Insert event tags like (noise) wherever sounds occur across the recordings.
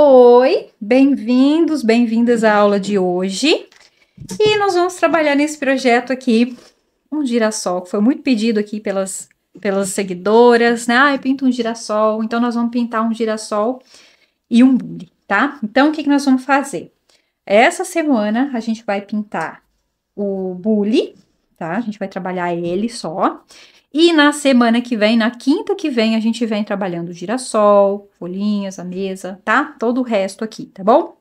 Oi, bem-vindos, bem-vindas à aula de hoje. E nós vamos trabalhar nesse projeto aqui, um girassol, que foi muito pedido aqui pelas, pelas seguidoras, né? Ah, pinto um girassol. Então, nós vamos pintar um girassol e um bule, tá? Então, o que, que nós vamos fazer? Essa semana, a gente vai pintar o bule, tá? A gente vai trabalhar ele só. E na semana que vem, na quinta que vem, a gente vem trabalhando o girassol, folhinhas, a mesa, tá? Todo o resto aqui, tá bom?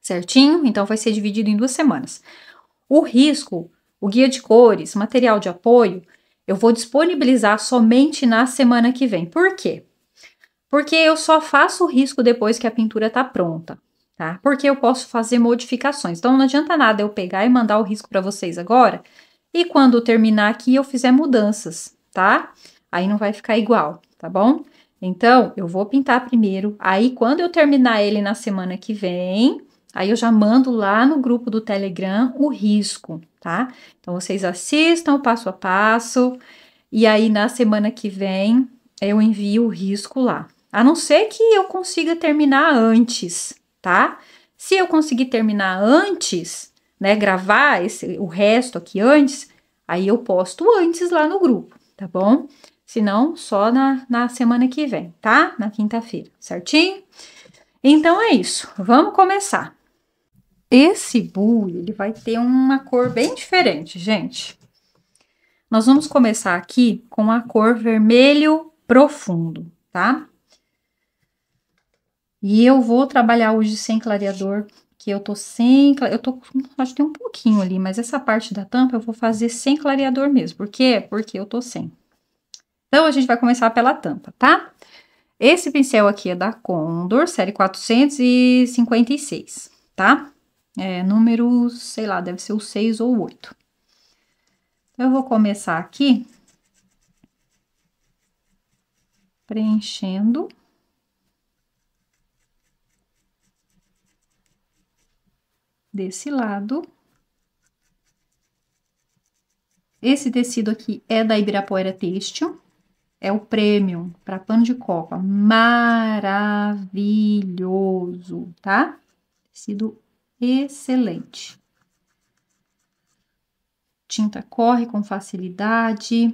Certinho? Então vai ser dividido em duas semanas. O risco, o guia de cores, material de apoio, eu vou disponibilizar somente na semana que vem. Por quê? Porque eu só faço o risco depois que a pintura tá pronta, tá? Porque eu posso fazer modificações. Então não adianta nada eu pegar e mandar o risco para vocês agora e quando terminar aqui eu fizer mudanças, tá? Aí não vai ficar igual, tá bom? Então, eu vou pintar primeiro, aí quando eu terminar ele na semana que vem, aí eu já mando lá no grupo do Telegram o risco, tá? Então, vocês assistam o passo a passo, e aí na semana que vem eu envio o risco lá. A não ser que eu consiga terminar antes, tá? Se eu conseguir terminar antes, né, gravar esse, o resto aqui antes, aí eu posto antes lá no grupo, tá bom? Se não, só na, na semana que vem, tá? Na quinta-feira, certinho? Então é isso, vamos começar. Esse bule, ele vai ter uma cor bem diferente, gente. Nós vamos começar aqui com a cor vermelho profundo, tá? E eu vou trabalhar hoje sem clareador que eu tô sem, eu tô, acho que tem um pouquinho ali, mas essa parte da tampa eu vou fazer sem clareador mesmo. Por quê? Porque eu tô sem. Então, a gente vai começar pela tampa, tá? Esse pincel aqui é da Condor, série 456, tá? É, número, sei lá, deve ser o 6 ou o 8. Então, eu vou começar aqui preenchendo desse lado. Esse tecido aqui é da Ibirapuera Têxtil, é o premium para pano de copa, maravilhoso, tá? Tecido excelente. Tinta corre com facilidade.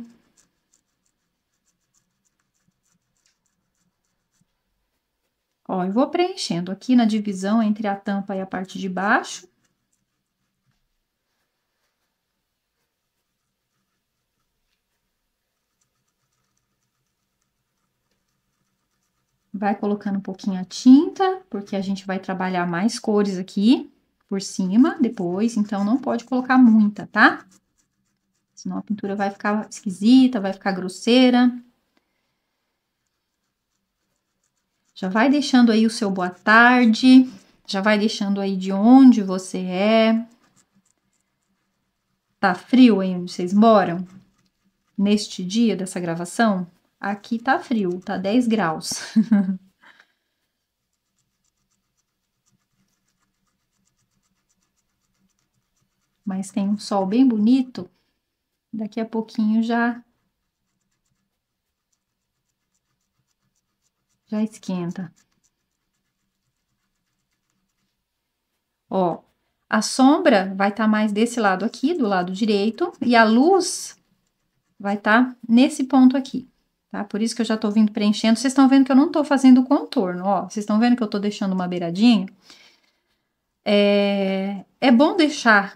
Ó, eu vou preenchendo aqui na divisão entre a tampa e a parte de baixo. vai colocando um pouquinho a tinta, porque a gente vai trabalhar mais cores aqui por cima depois, então não pode colocar muita, tá? Senão a pintura vai ficar esquisita, vai ficar grosseira. Já vai deixando aí o seu boa tarde, já vai deixando aí de onde você é. Tá frio aí onde vocês moram? Neste dia dessa gravação? Aqui tá frio, tá 10 graus. (laughs) Mas tem um sol bem bonito. Daqui a pouquinho já já esquenta. Ó, a sombra vai estar tá mais desse lado aqui, do lado direito, e a luz vai estar tá nesse ponto aqui tá? Por isso que eu já tô vindo preenchendo. Vocês estão vendo que eu não tô fazendo o contorno, ó. Vocês estão vendo que eu tô deixando uma beiradinha? É, é bom deixar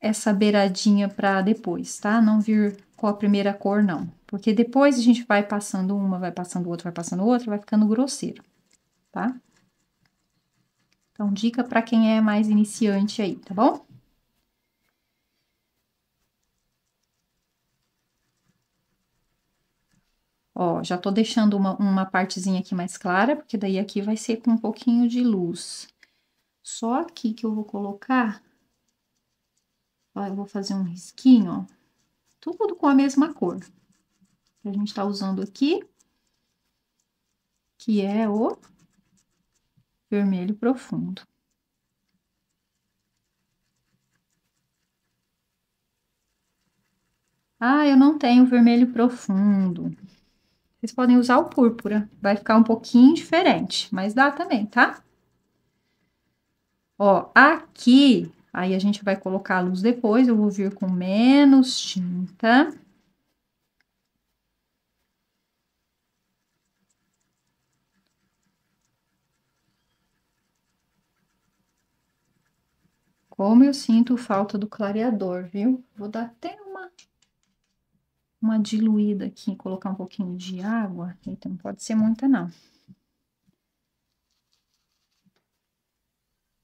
essa beiradinha para depois, tá? Não vir com a primeira cor, não. Porque depois a gente vai passando uma, vai passando outra, vai passando outra, vai ficando grosseiro, tá? Então, dica para quem é mais iniciante aí, tá bom? Ó, já tô deixando uma, uma partezinha aqui mais clara, porque daí aqui vai ser com um pouquinho de luz. Só aqui que eu vou colocar, ó, eu vou fazer um risquinho, ó, tudo com a mesma cor. Que a gente tá usando aqui, que é o vermelho profundo. Ah, eu não tenho vermelho profundo. Vocês podem usar o púrpura, vai ficar um pouquinho diferente, mas dá também, tá? Ó, aqui, aí a gente vai colocar a luz depois, eu vou vir com menos tinta. Como eu sinto falta do clareador, viu? Vou dar até uma diluída aqui, colocar um pouquinho de água, então não pode ser muita não.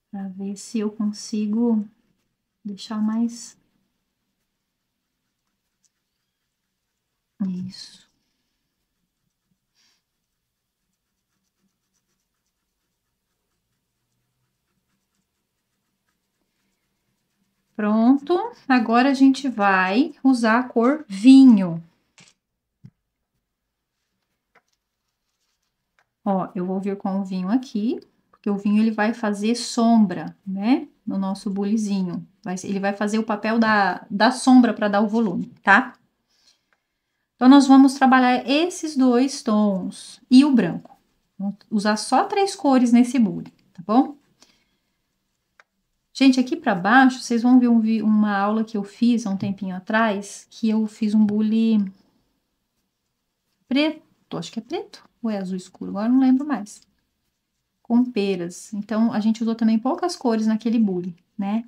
Pra ver se eu consigo deixar mais... Isso. Pronto. Agora a gente vai usar a cor vinho. Ó, eu vou vir com o vinho aqui, porque o vinho ele vai fazer sombra, né? No nosso bulizinho. ele vai fazer o papel da, da sombra para dar o volume, tá? Então, nós vamos trabalhar esses dois tons e o branco. Vou usar só três cores nesse bule, tá bom? Gente, aqui para baixo vocês vão ver um, uma aula que eu fiz há um tempinho atrás, que eu fiz um bule preto, acho que é preto ou é azul escuro, agora não lembro mais. Com peras. Então, a gente usou também poucas cores naquele bule, né?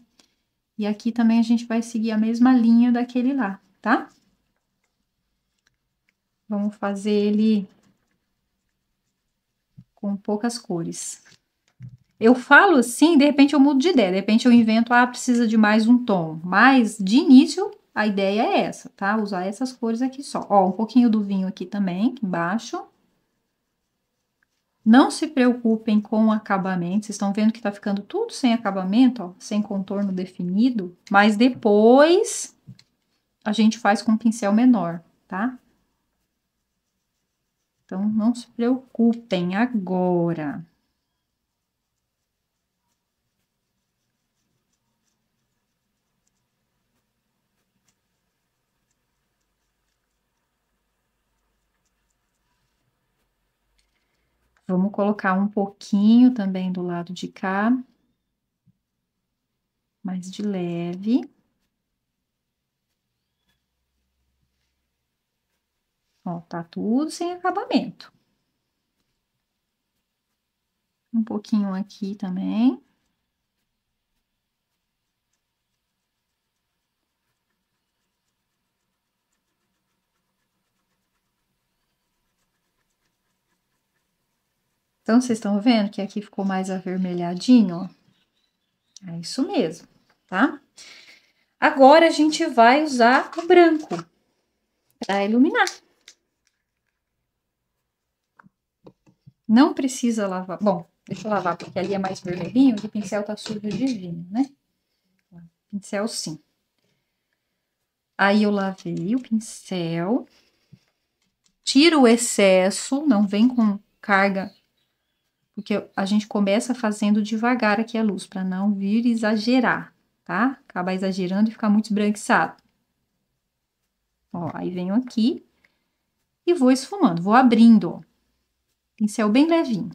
E aqui também a gente vai seguir a mesma linha daquele lá, tá? Vamos fazer ele com poucas cores. Eu falo assim, de repente eu mudo de ideia, de repente eu invento, ah, precisa de mais um tom. Mas de início a ideia é essa, tá? Usar essas cores aqui só. Ó, um pouquinho do vinho aqui também, aqui embaixo. Não se preocupem com o acabamento, vocês estão vendo que tá ficando tudo sem acabamento, ó, sem contorno definido, mas depois a gente faz com um pincel menor, tá? Então, não se preocupem agora. Vamos colocar um pouquinho também do lado de cá. Mais de leve. Ó, tá tudo sem acabamento. Um pouquinho aqui também. Então, vocês estão vendo que aqui ficou mais avermelhadinho, ó. É isso mesmo, tá? Agora, a gente vai usar o branco para iluminar. Não precisa lavar. Bom, deixa eu lavar, porque ali é mais vermelhinho e o pincel tá sujo de vinho, né? Pincel sim. Aí eu lavei o pincel. Tiro o excesso, não vem com carga porque a gente começa fazendo devagar aqui a luz, para não vir exagerar, tá? Acabar exagerando e ficar muito esbranquiçado. Ó, aí venho aqui e vou esfumando, vou abrindo, ó. Pincel bem levinho.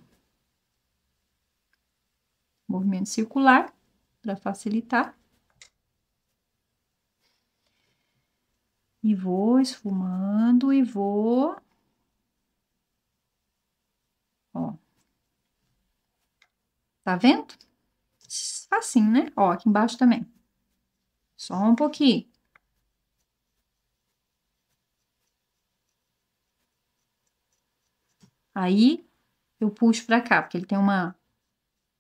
Movimento circular, para facilitar. E vou esfumando e vou Tá vendo? Assim, né? Ó, aqui embaixo também. Só um pouquinho. Aí, eu puxo pra cá, porque ele tem uma,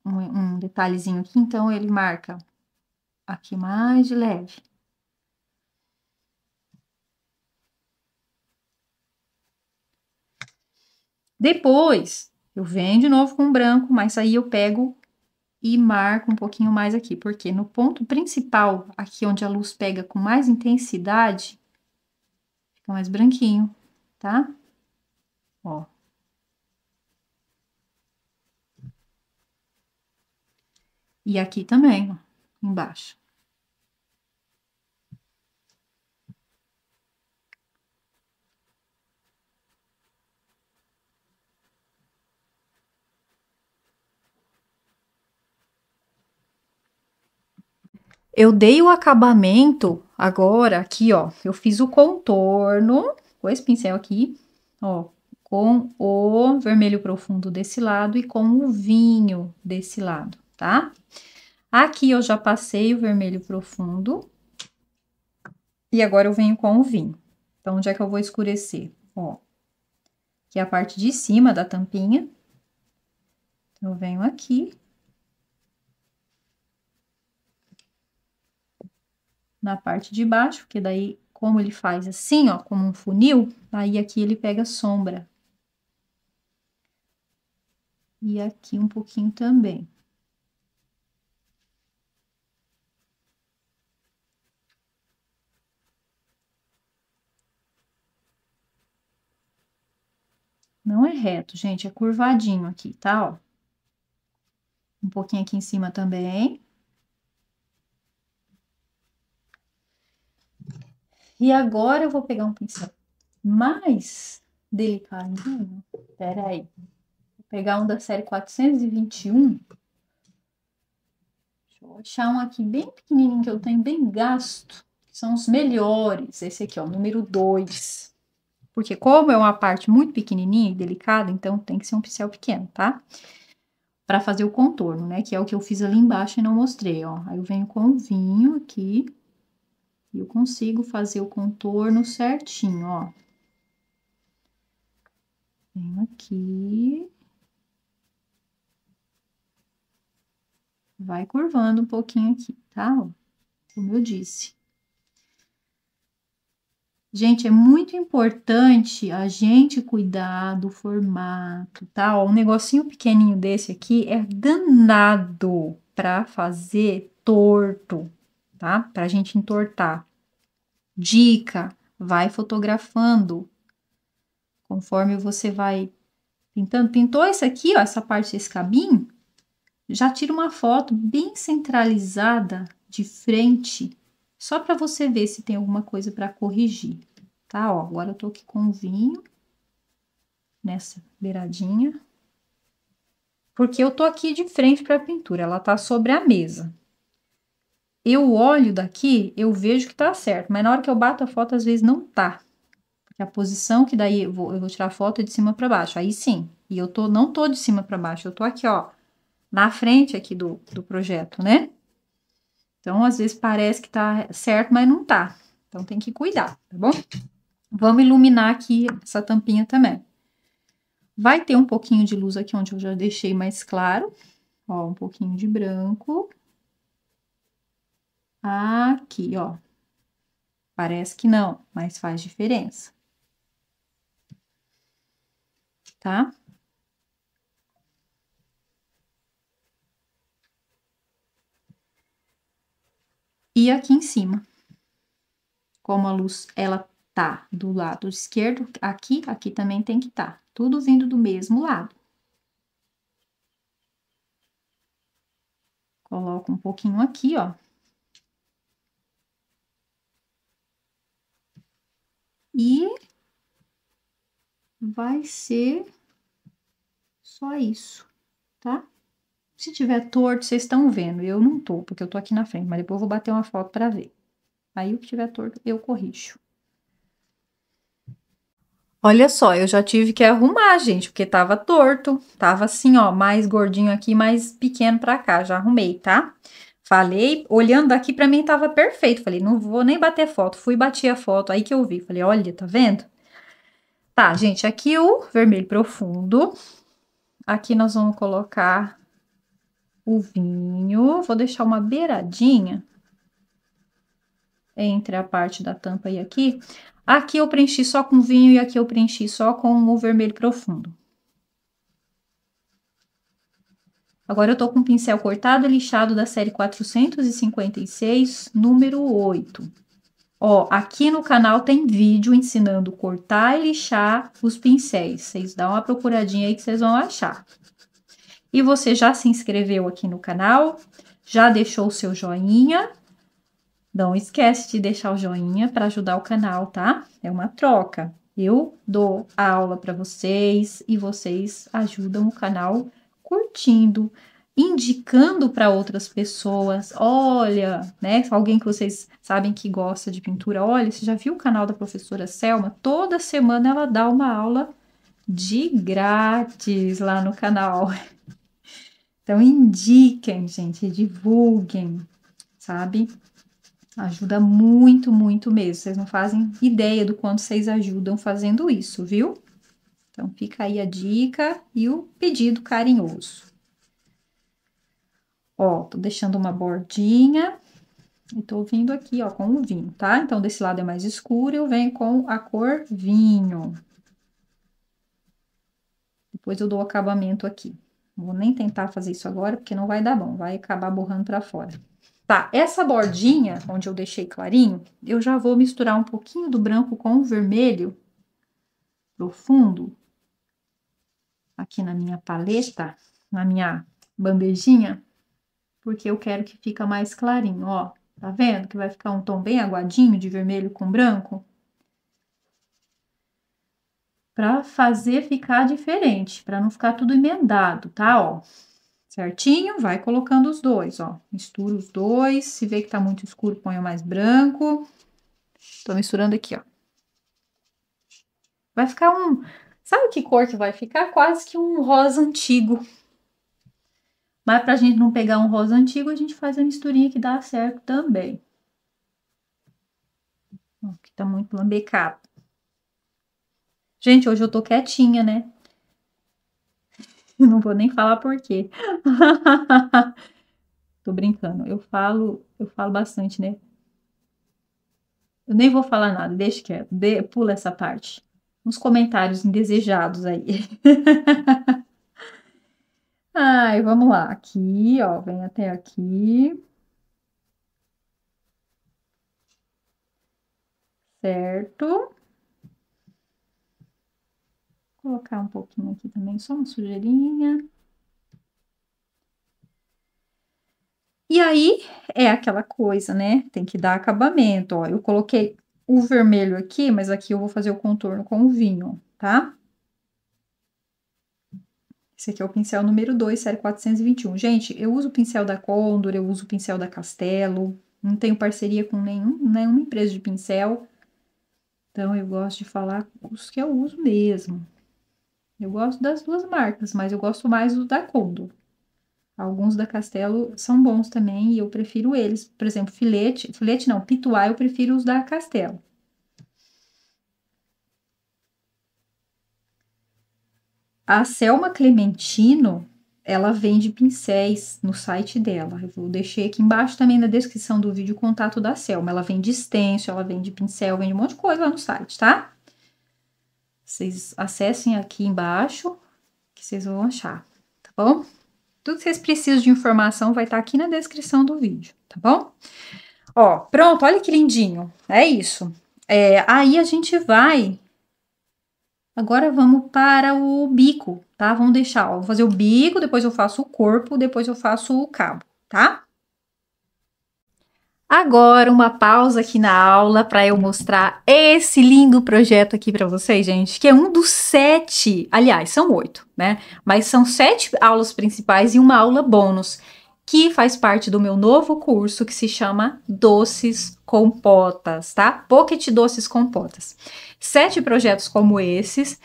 um, um detalhezinho aqui, então ele marca aqui mais de leve. Depois, eu venho de novo com o branco, mas aí eu pego e marco um pouquinho mais aqui, porque no ponto principal, aqui onde a luz pega com mais intensidade, fica mais branquinho, tá? Ó. E aqui também, ó, embaixo. Eu dei o acabamento agora aqui, ó. Eu fiz o contorno com esse pincel aqui, ó, com o vermelho profundo desse lado e com o vinho desse lado, tá? Aqui eu já passei o vermelho profundo e agora eu venho com o vinho. Então, onde é que eu vou escurecer? Ó, que é a parte de cima da tampinha. Eu venho aqui na parte de baixo, porque daí, como ele faz assim, ó, como um funil, aí aqui ele pega sombra. E aqui um pouquinho também. Não é reto, gente, é curvadinho aqui, tá? Ó. Um pouquinho aqui em cima também. E agora eu vou pegar um pincel mais delicadinho. Peraí. Vou pegar um da série 421. Deixa eu achar um aqui bem pequenininho que eu tenho, bem gasto. São os melhores. Esse aqui, ó, número 2. Porque como é uma parte muito pequenininha e delicada, então tem que ser um pincel pequeno, tá? Para fazer o contorno, né? Que é o que eu fiz ali embaixo e não mostrei, ó. Aí eu venho com o vinho aqui e eu consigo fazer o contorno certinho, ó. Venho aqui. Vai curvando um pouquinho aqui, tá? Como eu disse. Gente, é muito importante a gente cuidar do formato, tá? Ó, um negocinho pequenininho desse aqui é danado para fazer torto, tá? Para a gente entortar. Dica: vai fotografando conforme você vai pintando. Pintou isso aqui, ó, essa parte desse cabinho, já tira uma foto bem centralizada de frente, só para você ver se tem alguma coisa para corrigir, tá? Ó, agora eu tô aqui com o vinho nessa beiradinha, porque eu tô aqui de frente para a pintura, ela tá sobre a mesa eu olho daqui, eu vejo que tá certo, mas na hora que eu bato a foto, às vezes não tá. Porque a posição que daí eu vou, eu vou tirar a foto é de cima para baixo, aí sim. E eu tô, não tô de cima para baixo, eu tô aqui, ó, na frente aqui do, do projeto, né? Então, às vezes parece que tá certo, mas não tá. Então, tem que cuidar, tá bom? Vamos iluminar aqui essa tampinha também. Vai ter um pouquinho de luz aqui onde eu já deixei mais claro. Ó, um pouquinho de branco aqui, ó. Parece que não, mas faz diferença. Tá? E aqui em cima. Como a luz, ela tá do lado esquerdo, aqui, aqui também tem que estar. Tá. Tudo vindo do mesmo lado. Coloco um pouquinho aqui, ó. E vai ser só isso, tá? Se tiver torto, vocês estão vendo. Eu não tô, porque eu tô aqui na frente, mas depois eu vou bater uma foto para ver. Aí o que tiver torto, eu corrijo. Olha só, eu já tive que arrumar, gente, porque tava torto, tava assim, ó, mais gordinho aqui, mais pequeno pra cá, já arrumei, tá? Falei, olhando aqui, para mim tava perfeito. Falei, não vou nem bater foto. Fui bater a foto, aí que eu vi. Falei, olha, tá vendo? Tá, gente, aqui o vermelho profundo. Aqui nós vamos colocar o vinho. Vou deixar uma beiradinha entre a parte da tampa e aqui. Aqui eu preenchi só com vinho e aqui eu preenchi só com o vermelho profundo. Agora eu estou com o pincel cortado e lixado da série 456, número 8. Ó, aqui no canal tem vídeo ensinando cortar e lixar os pincéis. Vocês dão uma procuradinha aí que vocês vão achar. E você já se inscreveu aqui no canal? Já deixou o seu joinha? Não esquece de deixar o joinha para ajudar o canal, tá? É uma troca. Eu dou a aula para vocês e vocês ajudam o canal curtindo, indicando para outras pessoas, olha, né, alguém que vocês sabem que gosta de pintura, olha, você já viu o canal da professora Selma? Toda semana ela dá uma aula de grátis lá no canal. (laughs) Então indiquem, gente, divulguem, sabe? Ajuda muito, muito mesmo. Vocês não fazem ideia do quanto vocês ajudam fazendo isso, viu? Então, fica aí a dica e o pedido carinhoso. Ó, tô deixando uma bordinha e tô vindo aqui, ó, com o vinho, tá? Então, desse lado é mais escuro, eu venho com a cor vinho. Depois eu dou o acabamento aqui. Não vou nem tentar fazer isso agora, porque não vai dar bom, vai acabar borrando pra fora. Tá, essa bordinha, onde eu deixei clarinho, eu já vou misturar um pouquinho do branco com o vermelho profundo, aqui na minha paleta, na minha bandejinha, porque eu quero que fica mais clarinho, ó. Tá vendo que vai ficar um tom bem aguadinho de vermelho com branco? Pra fazer ficar diferente, pra não ficar tudo emendado, tá, ó. Certinho, vai colocando os dois, ó. Mistura os dois, se vê que tá muito escuro, põe o mais branco. Tô misturando aqui, ó. Vai ficar um, Sabe que cor que vai ficar? Quase que um rosa antigo. Mas pra gente não pegar um rosa antigo, a gente faz a misturinha que dá certo também. Aqui tá muito lambecado. Gente, hoje eu tô quietinha, né? (laughs) Não vou nem falar por quê. (laughs) tô brincando. Eu falo, eu falo bastante, né? Eu nem vou falar nada, deixa quieto, de, pula essa parte uns comentários indesejados aí. (laughs) Ai, vamos lá. Aqui, ó, vem até aqui. Certo. Vou colocar um pouquinho aqui também, só uma sujeirinha. E aí é aquela coisa, né? Tem que dar acabamento. Ó, eu coloquei o vermelho aqui, mas aqui eu vou fazer o contorno com o vinho, tá? Esse aqui é o pincel número 2, série 421. Gente, eu uso o pincel da Condor, eu uso o pincel da Castelo, não tenho parceria com nenhum, nenhuma empresa de pincel. Então, eu gosto de falar os que eu uso mesmo. Eu gosto das duas marcas, mas eu gosto mais do da Condor. Alguns da Castelo são bons também e eu prefiro eles. Por exemplo, filete, filete não, pituá, eu prefiro os da Castelo. A Selma Clementino, ela vende pincéis no site dela. Eu vou deixar aqui embaixo também na descrição do vídeo o contato da Selma. Ela vende stencil, ela vende pincel, vende um monte de coisa lá no site, tá? Vocês acessem aqui embaixo que vocês vão achar, tá bom? Tudo que vocês precisam de informação vai estar tá aqui na descrição do vídeo, tá bom? Ó, pronto, olha que lindinho. É isso. É, aí a gente vai. Agora vamos para o bico, tá? Vamos deixar, ó, vou fazer o bico, depois eu faço o corpo, depois eu faço o cabo, tá? Agora uma pausa aqui na aula para eu mostrar esse lindo projeto aqui para vocês, gente, que é um dos sete, aliás, são oito, né? Mas são sete aulas principais e uma aula bônus, que faz parte do meu novo curso que se chama Doces Compotas, tá? Pocket Doces Compotas. Sete projetos como esses,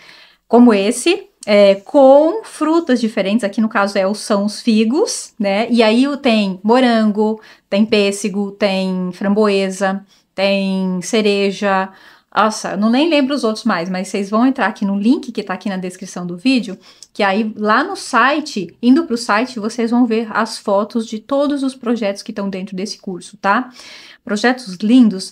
como esse, é, com frutas diferentes. Aqui no caso é, são os figos, né? E aí tem morango, tem pêssego, tem framboesa, tem cereja. Nossa, eu não nem lembro os outros mais, mas vocês vão entrar aqui no link que tá aqui na descrição do vídeo, que aí lá no site, indo pro site, vocês vão ver as fotos de todos os projetos que estão dentro desse curso, tá? Projetos lindos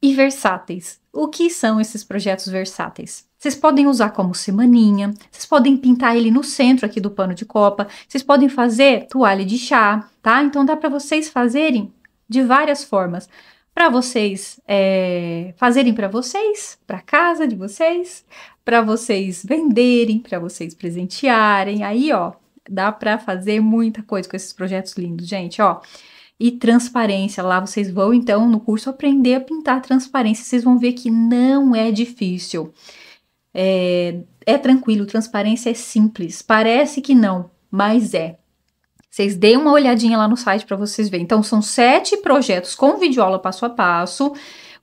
e versáteis. O que são esses projetos versáteis? Vocês podem usar como semaninha, vocês podem pintar ele no centro aqui do pano de copa, vocês podem fazer toalha de chá, tá? Então dá para vocês fazerem de várias formas. Para vocês é, fazerem para vocês, para casa de vocês, para vocês venderem, para vocês presentearem. Aí, ó, dá para fazer muita coisa com esses projetos lindos, gente, ó. E transparência, lá vocês vão então no curso aprender a pintar transparência, vocês vão ver que não é difícil. É, é tranquilo, transparência é simples. Parece que não, mas é. Vocês deem uma olhadinha lá no site para vocês verem. Então, são sete projetos com videoaula passo a passo,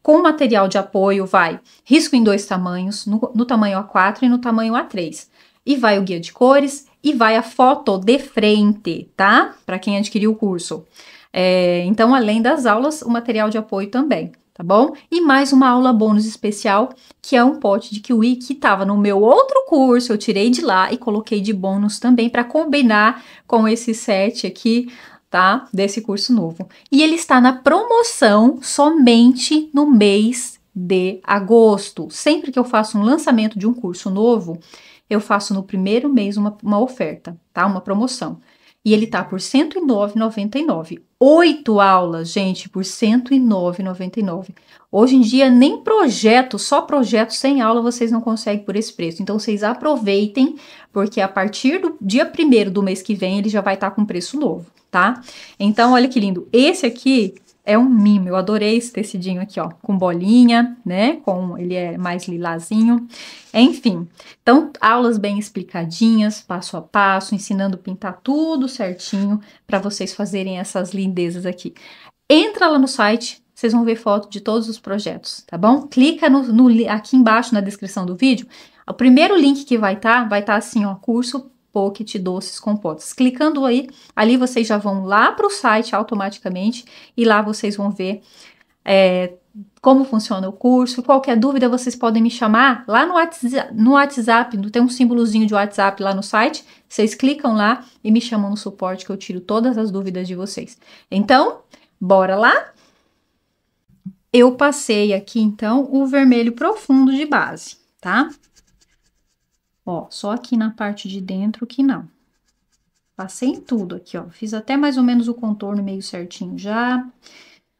com material de apoio, vai risco em dois tamanhos, no, no tamanho A4 e no tamanho A3. E vai o guia de cores e vai a foto de frente, tá? Para quem adquiriu o curso. É, então, além das aulas, o material de apoio também tá bom? E mais uma aula bônus especial, que é um pote de kiwi que estava no meu outro curso, eu tirei de lá e coloquei de bônus também para combinar com esse set aqui, tá? Desse curso novo. E ele está na promoção somente no mês de agosto. Sempre que eu faço um lançamento de um curso novo, eu faço no primeiro mês uma, uma oferta, tá? Uma promoção. E ele tá por R$ 109,99. Oito aulas, gente, por R$ 109,99. Hoje em dia, nem projeto, só projeto sem aula vocês não conseguem por esse preço. Então, vocês aproveitem, porque a partir do dia 1 do mês que vem, ele já vai estar tá com preço novo, tá? Então, olha que lindo. Esse aqui é um mimo. Eu adorei esse tecidinho aqui, ó, com bolinha, né? Com ele é mais lilazinho. Enfim, então aulas bem explicadinhas, passo a passo, ensinando pintar tudo certinho para vocês fazerem essas lindezas aqui. Entra lá no site, vocês vão ver foto de todos os projetos, tá bom? Clica no, no aqui embaixo na descrição do vídeo. O primeiro link que vai estar, tá, vai estar tá assim, ó, curso pocket, doces, compotas. Clicando aí, ali vocês já vão lá para o site automaticamente e lá vocês vão ver é, como funciona o curso. Qualquer dúvida, vocês podem me chamar lá no WhatsApp, no WhatsApp, tem um símbolozinho de WhatsApp lá no site. Vocês clicam lá e me chamam no suporte que eu tiro todas as dúvidas de vocês. Então, bora lá? Eu passei aqui então o vermelho profundo de base, tá? Ó, só aqui na parte de dentro que não. Passei em tudo aqui, ó. Fiz até mais ou menos o contorno meio certinho já.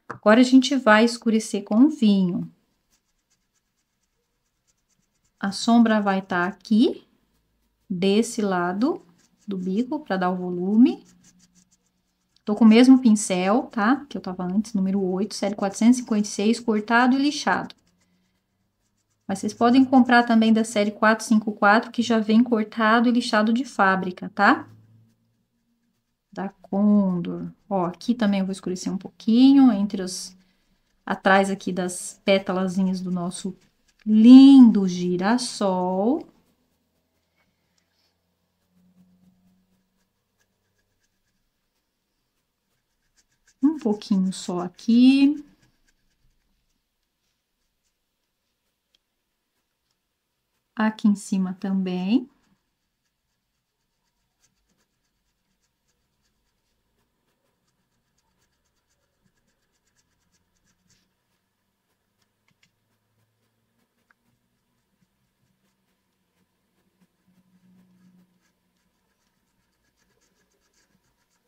Agora, a gente vai escurecer com vinho. A sombra vai estar tá aqui, desse lado do bico, para dar o volume. Tô com o mesmo pincel, tá? Que eu tava antes, número 8, série 456, cortado e lixado. Mas vocês podem comprar também da série 454, que já vem cortado e lixado de fábrica, tá? Da Condor. Ó, aqui também eu vou escurecer um pouquinho, entre os... Atrás aqui das pétalazinhas do nosso lindo girassol. Um pouquinho só aqui. aqui em cima também.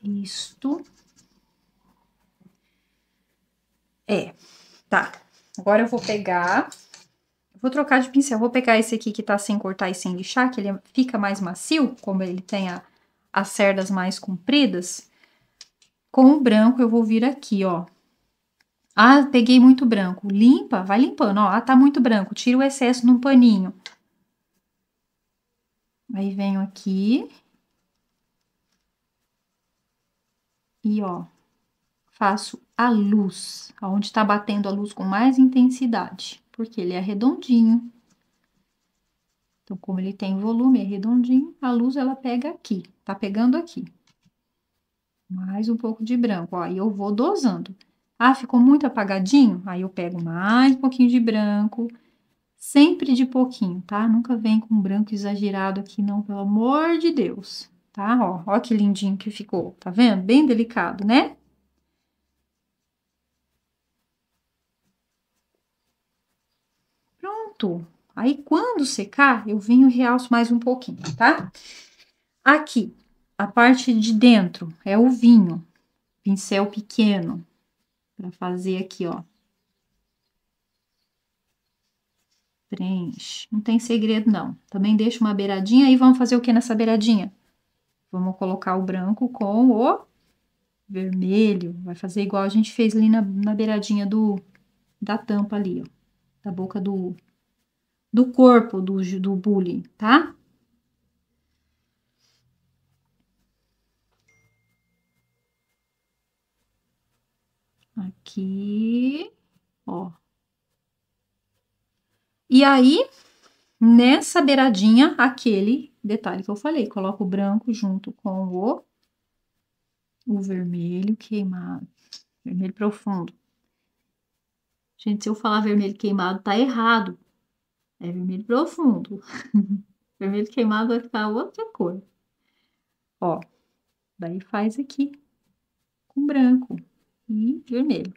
Isto. É, tá. Agora eu vou pegar Vou trocar de pincel, vou pegar esse aqui que tá sem cortar e sem lixar, que ele fica mais macio, como ele tem a, as cerdas mais compridas. Com o branco eu vou vir aqui, ó. Ah, peguei muito branco. Limpa, vai limpando, ó. Ah, tá muito branco. Tira o excesso num paninho. Aí venho aqui. E, ó, faço a luz, aonde tá batendo a luz com mais intensidade porque ele é redondinho. Então, como ele tem volume, é redondinho, a luz ela pega aqui, tá pegando aqui. Mais um pouco de branco, ó, e eu vou dosando. Ah, ficou muito apagadinho? Aí eu pego mais um pouquinho de branco, sempre de pouquinho, tá? Nunca vem com branco exagerado aqui não, pelo amor de Deus, tá? Ó, ó que lindinho que ficou, tá vendo? Bem delicado, né? Aí, quando secar, eu venho e realço mais um pouquinho, tá? Aqui, a parte de dentro é o vinho, pincel pequeno, para fazer aqui, ó. Preenche. Não tem segredo, não. Também deixa uma beiradinha e vamos fazer o que nessa beiradinha? Vamos colocar o branco com o vermelho. Vai fazer igual a gente fez ali na, na beiradinha do, da tampa ali, ó. Da boca do, do corpo do, do bullying, tá? Aqui, ó. E aí, nessa beiradinha, aquele detalhe que eu falei, coloca o branco junto com o, o vermelho queimado, vermelho profundo. Gente, se eu falar vermelho queimado, tá errado, é vermelho profundo. (laughs) vermelho queimado vai ficar outra cor. Ó, daí faz aqui com branco e vermelho.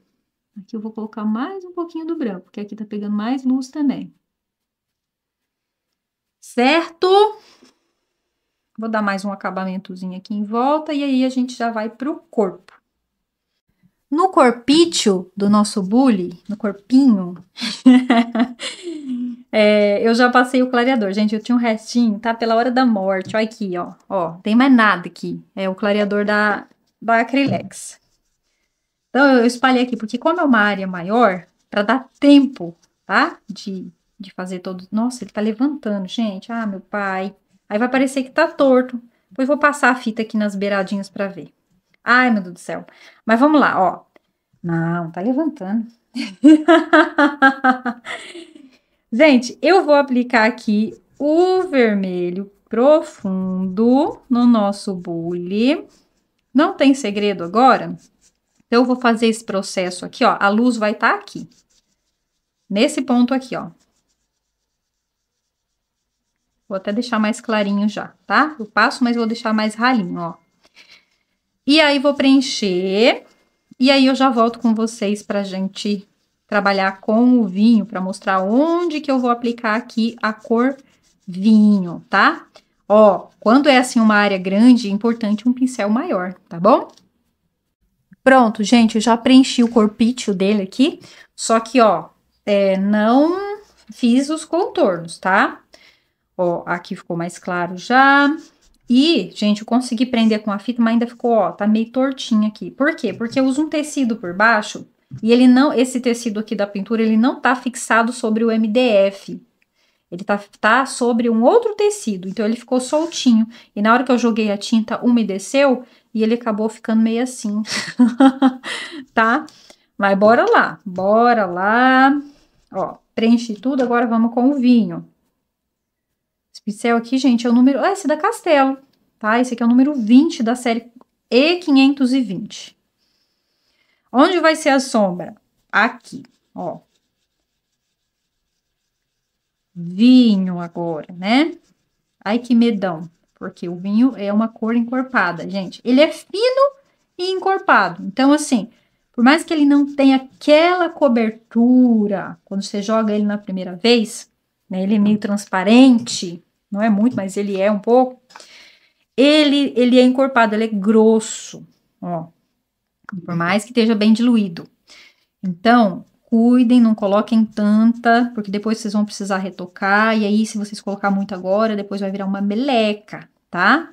Aqui eu vou colocar mais um pouquinho do branco, porque aqui tá pegando mais luz também. Certo? Vou dar mais um acabamentozinho aqui em volta e aí a gente já vai pro corpo. No corpício do nosso bully, no corpinho, (laughs) é, eu já passei o clareador. Gente, eu tinha um restinho, tá? Pela hora da morte. Olha aqui, ó. Ó, tem mais nada aqui. É o clareador da, da Acrylex. Então, eu espalhei aqui, porque como é uma área maior, para dar tempo, tá? De, de fazer todo... Nossa, ele tá levantando, gente. Ah, meu pai. Aí vai parecer que tá torto. Depois vou passar a fita aqui nas beiradinhas para ver. Ai, meu Deus do céu. Mas vamos lá, ó. Não, tá levantando. (laughs) Gente, eu vou aplicar aqui o vermelho profundo no nosso bule. Não tem segredo agora? Então, eu vou fazer esse processo aqui, ó. A luz vai estar tá aqui. Nesse ponto aqui, ó. Vou até deixar mais clarinho já, tá? Eu passo, mas vou deixar mais ralinho, ó. E aí vou preencher. E aí eu já volto com vocês para a gente trabalhar com o vinho, para mostrar onde que eu vou aplicar aqui a cor vinho, tá? Ó, quando é assim uma área grande, é importante um pincel maior, tá bom? Pronto, gente, eu já preenchi o corpício dele aqui, só que, ó, é, não fiz os contornos, tá? Ó, aqui ficou mais claro já, e, gente, eu consegui prender com a fita, mas ainda ficou, ó, tá meio tortinho aqui. Por quê? Porque eu uso um tecido por baixo e ele não, esse tecido aqui da pintura, ele não tá fixado sobre o MDF. Ele tá, tá sobre um outro tecido, então ele ficou soltinho. E na hora que eu joguei a tinta, umedeceu e ele acabou ficando meio assim, (laughs) tá? Mas bora lá, bora lá. Ó, preenchi tudo, agora vamos com o vinho. Esse pincel aqui, gente, é o número... Ah, esse é da Castelo, tá? Esse aqui é o número 20 da série E520. Onde vai ser a sombra? Aqui, ó. Vinho agora, né? Ai, que medão. Porque o vinho é uma cor encorpada, gente. Ele é fino e encorpado. Então, assim, por mais que ele não tenha aquela cobertura, quando você joga ele na primeira vez, né, ele é meio transparente, não é muito, mas ele é um pouco. Ele, ele é encorpado, ele é grosso, ó. Por mais que esteja bem diluído. Então, cuidem, não coloquem tanta, porque depois vocês vão precisar retocar. E aí, se vocês colocar muito agora, depois vai virar uma meleca, tá?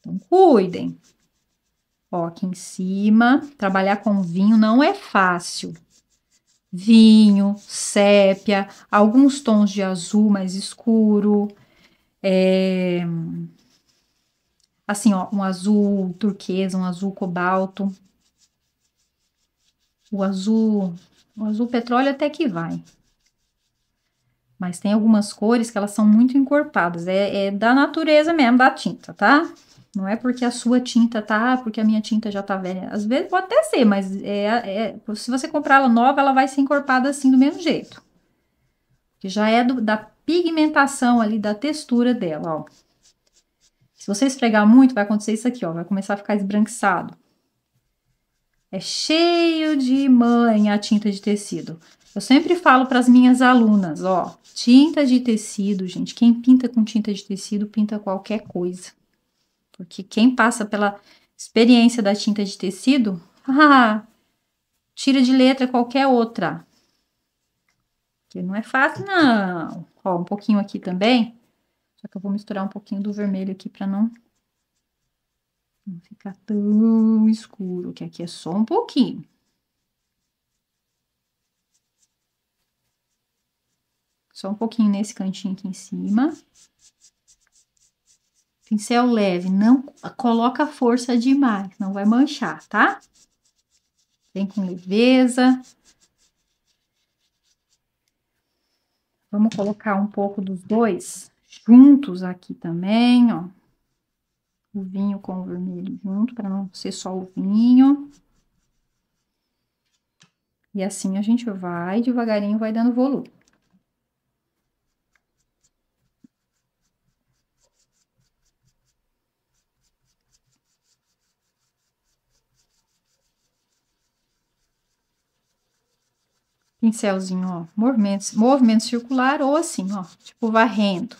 Então, cuidem. Ó, aqui em cima, trabalhar com vinho não é fácil. Vinho, sépia, alguns tons de azul mais escuro, é, assim, ó, um azul turquesa, um azul cobalto. O azul, o azul petróleo até que vai. Mas tem algumas cores que elas são muito encorpadas. É, é, da natureza mesmo, da tinta, tá? Não é porque a sua tinta tá, porque a minha tinta já tá velha. Às vezes pode até ser, mas é, é se você comprar ela nova, ela vai ser encorpada assim do mesmo jeito. Que já é do, da pigmentação ali da textura dela, ó. Se você esfregar muito, vai acontecer isso aqui, ó, vai começar a ficar esbranquiçado. É cheio de manha a tinta de tecido. Eu sempre falo para as minhas alunas, ó, tinta de tecido, gente, quem pinta com tinta de tecido pinta qualquer coisa. Porque quem passa pela experiência da tinta de tecido, (laughs) ah, tira de letra qualquer outra. Porque não é fácil, não ó, um pouquinho aqui também. Só que eu vou misturar um pouquinho do vermelho aqui para não, não ficar tão escuro, que aqui é só um pouquinho. Só um pouquinho nesse cantinho aqui em cima. Pincel leve, não coloca força demais, não vai manchar, tá? Vem com leveza, Vamos colocar um pouco dos dois juntos aqui também, ó. O vinho com o vermelho junto, para não ser só o vinho. E assim a gente vai devagarinho, vai dando volume. pincelzinho, ó, movimento, movimento circular ou assim, ó, tipo varrendo.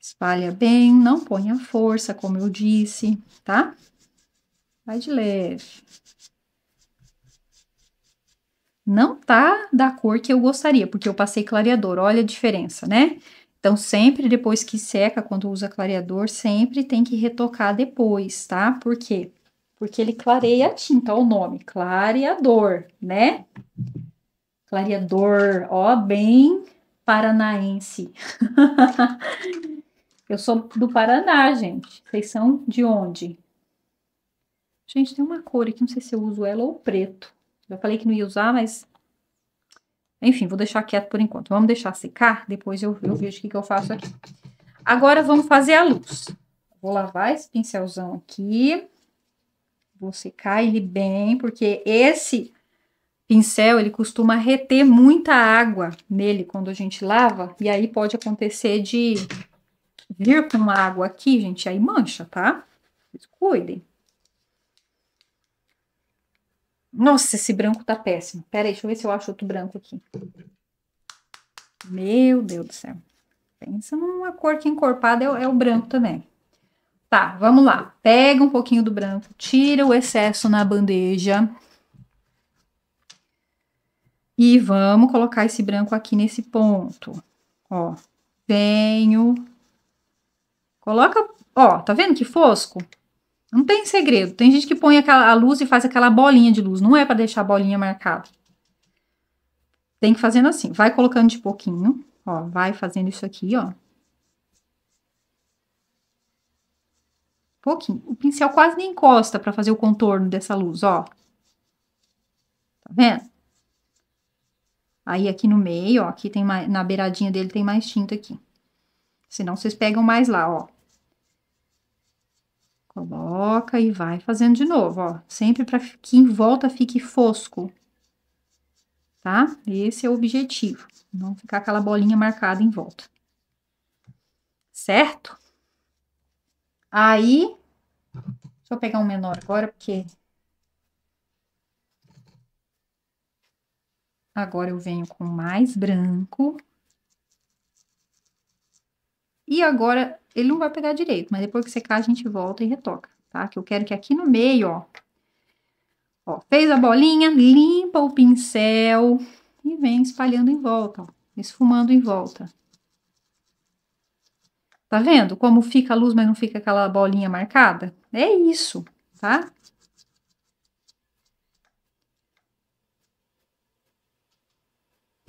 Espalha bem, não ponha força, como eu disse, tá? Vai de leve. Não tá da cor que eu gostaria, porque eu passei clareador, olha a diferença, né? Então, sempre depois que seca, quando usa clareador, sempre tem que retocar depois, tá? Por quê? porque ele clareia a tinta, ó, o nome, clareador, né? Clareador, ó, bem paranaense. (laughs) Eu sou do Paraná, gente. Vocês são de onde? Gente, tem uma cor aqui, não sei se eu uso ela ou preto. Já falei que não ia usar, mas... Enfim, vou deixar quieto por enquanto. Vamos deixar secar, depois eu, eu vejo o que, que eu faço aqui. Agora, vamos fazer a luz. Vou lavar esse pincelzão aqui vou secar ele bem, porque esse pincel ele costuma reter muita água nele quando a gente lava, e aí pode acontecer de vir com água aqui, gente, aí mancha, tá? Vocês cuidem. Nossa, esse branco tá péssimo. Pera aí, deixa eu ver se eu acho outro branco aqui. Meu Deus do céu. Pensa numa cor que encorpada é, é o branco também. Tá, vamos lá. Pega um pouquinho do branco, tira o excesso na bandeja. E vamos colocar esse branco aqui nesse ponto. Ó, venho. Coloca, ó, tá vendo que fosco? Não tem segredo. Tem gente que põe aquela, a luz e faz aquela bolinha de luz. Não é para deixar a bolinha marcada. Tem que fazendo assim. Vai colocando de pouquinho. Ó, vai fazendo isso aqui, ó. pouquinho. O pincel quase nem encosta para fazer o contorno dessa luz, ó. Tá vendo? Aí aqui no meio, ó, aqui tem mais, na beiradinha dele tem mais tinta aqui. Senão vocês pegam mais lá, ó. Coloca e vai fazendo de novo, ó. Sempre para que em volta fique fosco. Tá? Esse é o objetivo. Não ficar aquela bolinha marcada em volta. Certo? Aí, Deixa eu pegar um menor agora, porque... Agora eu venho com mais branco. E agora, ele não vai pegar direito, mas depois que secar, a gente volta e retoca, tá? Que eu quero que aqui no meio, ó... Ó, fez a bolinha, limpa o pincel e vem espalhando em volta, ó, esfumando em volta. Tá vendo como fica a luz, mas não fica aquela bolinha marcada? É isso, tá?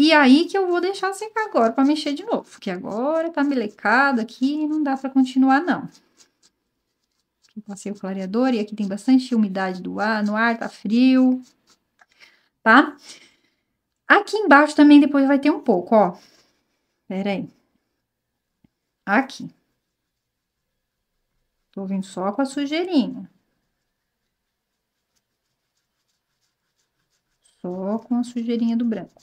E aí que eu vou deixar secar agora para mexer de novo, porque agora tá melecado aqui e não dá para continuar não. Aqui passei tá o clareador e aqui tem bastante umidade do ar, no ar tá frio, tá? Aqui embaixo também depois vai ter um pouco, ó. Pera aí. Aqui. Tô vindo só com a sujeirinha. Só com a sujeirinha do branco.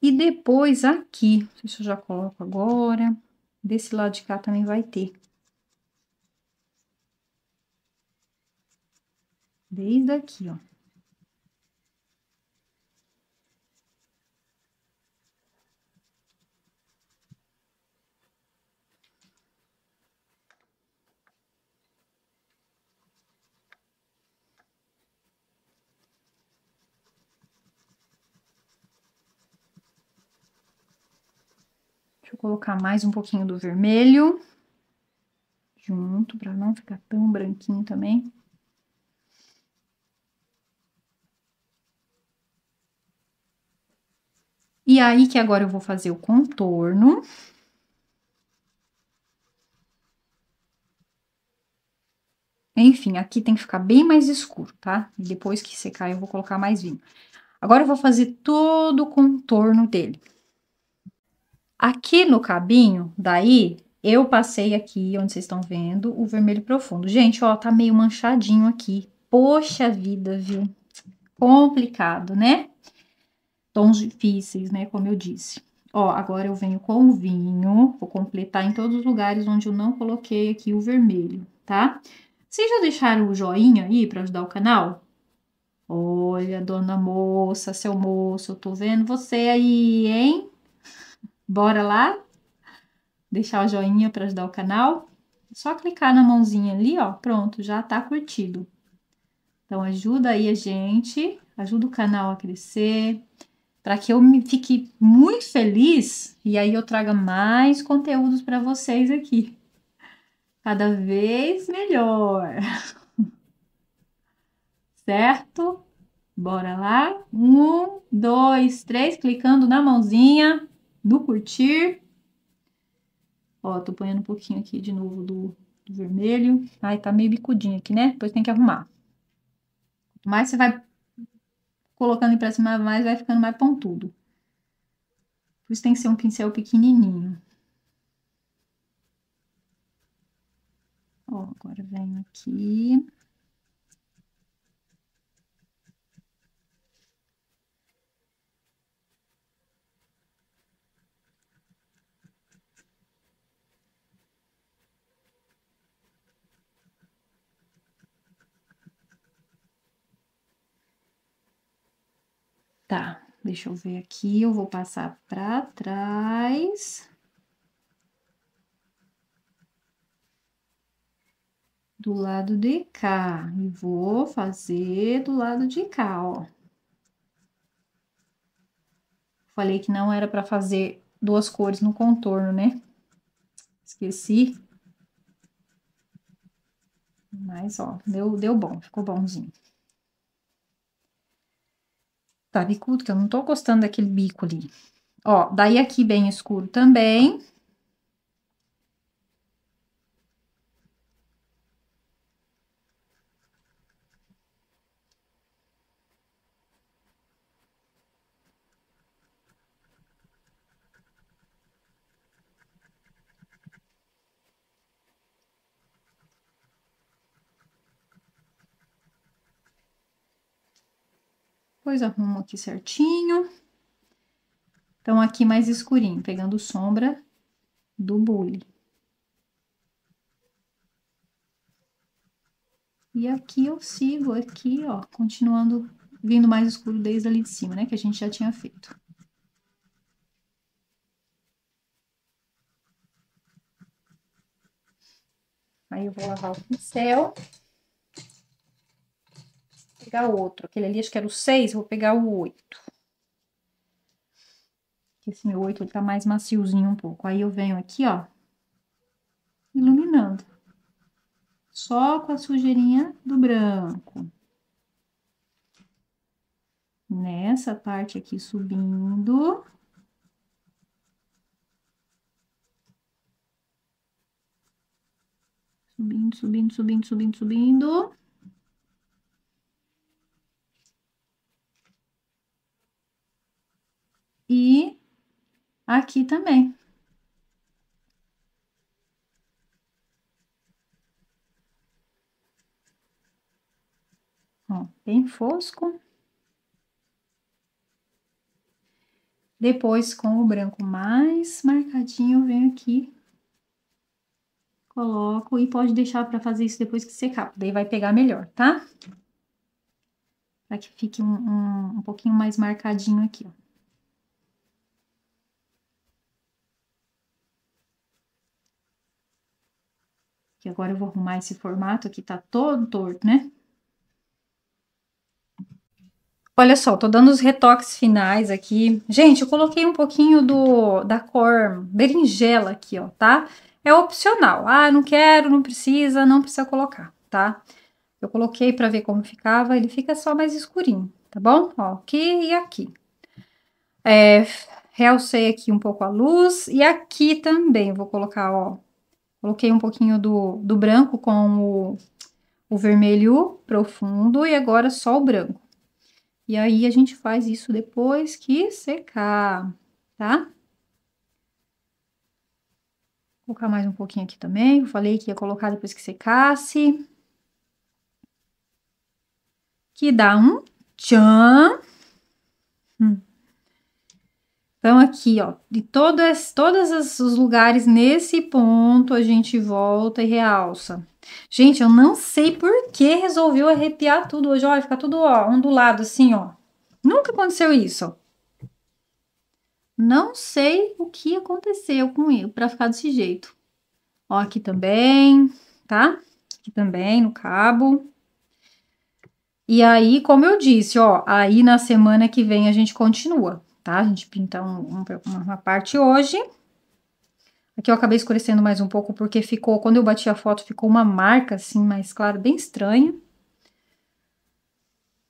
E depois aqui, se eu já coloco agora, desse lado de cá também vai ter. Desde aqui, ó. Deixa eu colocar mais um pouquinho do vermelho junto para não ficar tão branquinho também. E aí que agora eu vou fazer o contorno. Enfim, aqui tem que ficar bem mais escuro, tá? E depois que secar eu vou colocar mais vinho. Agora eu vou fazer todo o contorno dele. Aqui no cabinho, daí, eu passei aqui, onde vocês estão vendo, o vermelho profundo. Gente, ó, tá meio manchadinho aqui. Poxa vida, viu? Complicado, né? tons difíceis, né? Como eu disse. Ó, agora eu venho com o vinho, vou completar em todos os lugares onde eu não coloquei aqui o vermelho, tá? Vocês já deixaram o joinha aí para ajudar o canal? Olha, dona moça, seu moço, eu tô vendo você aí, hein? Bora lá? Deixar o joinha para ajudar o canal? Só clicar na mãozinha ali, ó, pronto, já tá curtido. Então ajuda aí a gente, ajuda o canal a crescer, para que eu me fique muito feliz e aí eu traga mais conteúdos para vocês aqui. Cada vez melhor. (laughs) certo? Bora lá? Um, dois, três, clicando na mãozinha do curtir. Ó, tô ponhando um pouquinho aqui de novo do, do vermelho. Ai, tá meio bicudinho aqui, né? Depois tem que arrumar. mas você vai colocando para cima mais, vai ficando mais pontudo. Por isso tem que ser um pincel pequenininho. Ó, agora venho aqui. Tá, deixa eu ver aqui, eu vou passar para trás. Do lado de cá, e vou fazer do lado de cá, ó. Falei que não era para fazer duas cores no contorno, né? Esqueci. Mas, ó, deu, deu bom, ficou bonzinho. Tá bicudo, que eu não tô gostando daquele bico ali. Ó, daí aqui bem escuro também. Depois arrumo aqui certinho. Então, aqui mais escurinho, pegando sombra do bule. E aqui eu sigo aqui, ó, continuando, vindo mais escuro desde ali de cima, né, que a gente já tinha feito. Aí eu vou lavar o pincel pegar outro. Aquele ali, acho que era o 6, vou pegar o 8. Esse meu 8, ele tá mais maciozinho um pouco. Aí eu venho aqui, ó, iluminando. Só com a sujeirinha do branco. Nessa parte aqui, subindo. Subindo, subindo, subindo, subindo, subindo. e aqui também. Ó, bem fosco. Depois, com o branco mais marcadinho, eu venho aqui, coloco e pode deixar para fazer isso depois que secar, daí vai pegar melhor, tá? Para que fique um, um, um pouquinho mais marcadinho aqui, ó. Que agora eu vou arrumar esse formato aqui, tá todo torto, né? Olha só, tô dando os retoques finais aqui. Gente, eu coloquei um pouquinho do da cor berinjela aqui, ó, tá? É opcional. Ah, não quero, não precisa, não precisa colocar, tá? Eu coloquei para ver como ficava, ele fica só mais escurinho, tá bom? Ó, aqui e aqui. É, realcei aqui um pouco a luz e aqui também vou colocar, ó, Coloquei um pouquinho do, do branco com o, o vermelho profundo e agora só o branco. E aí, a gente faz isso depois que secar, tá? Vou colocar mais um pouquinho aqui também. Eu falei que ia colocar depois que secasse. Que dá um tchan. Hum. Então, aqui, ó, de todas, todos os lugares nesse ponto, a gente volta e realça. Gente, eu não sei por que resolveu arrepiar tudo hoje, ó, fica tudo, ó, ondulado assim, ó. Nunca aconteceu isso, ó. Não sei o que aconteceu com ele para ficar desse jeito. Ó, aqui também, tá? Aqui também, no cabo. E aí, como eu disse, ó, aí na semana que vem a gente continua tá? A gente pinta um, um, uma parte hoje. Aqui eu acabei escurecendo mais um pouco, porque ficou, quando eu bati a foto, ficou uma marca assim, mais claro, bem estranha.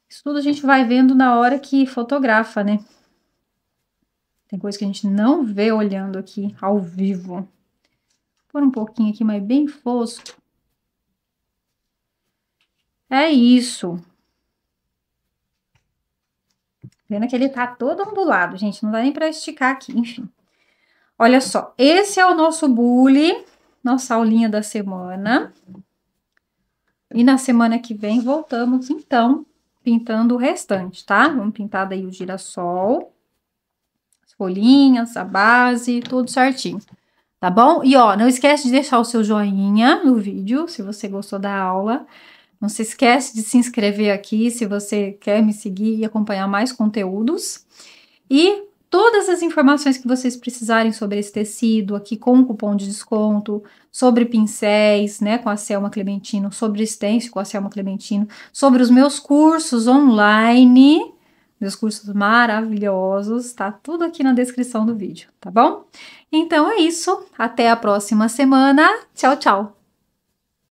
Isso tudo a gente vai vendo na hora que fotografa, né? Tem coisa que a gente não vê olhando aqui ao vivo. Por um pouquinho aqui, mas bem fosco. É isso. Vendo que ele tá todo ondulado, gente. Não dá nem pra esticar aqui, enfim. Olha só, esse é o nosso bule, nossa aulinha da semana. E na semana que vem voltamos, então, pintando o restante, tá? Vamos pintar daí o girassol, as folhinhas, a base, tudo certinho. Tá bom? E ó, não esquece de deixar o seu joinha no vídeo, se você gostou da aula. Não se esquece de se inscrever aqui se você quer me seguir e acompanhar mais conteúdos. E todas as informações que vocês precisarem sobre esse tecido, aqui com o cupom de desconto, sobre pincéis, né, com a Selma Clementino, sobre stencil com a Selma Clementino, sobre os meus cursos online, meus cursos maravilhosos, tá tudo aqui na descrição do vídeo, tá bom? Então é isso, até a próxima semana. Tchau, tchau.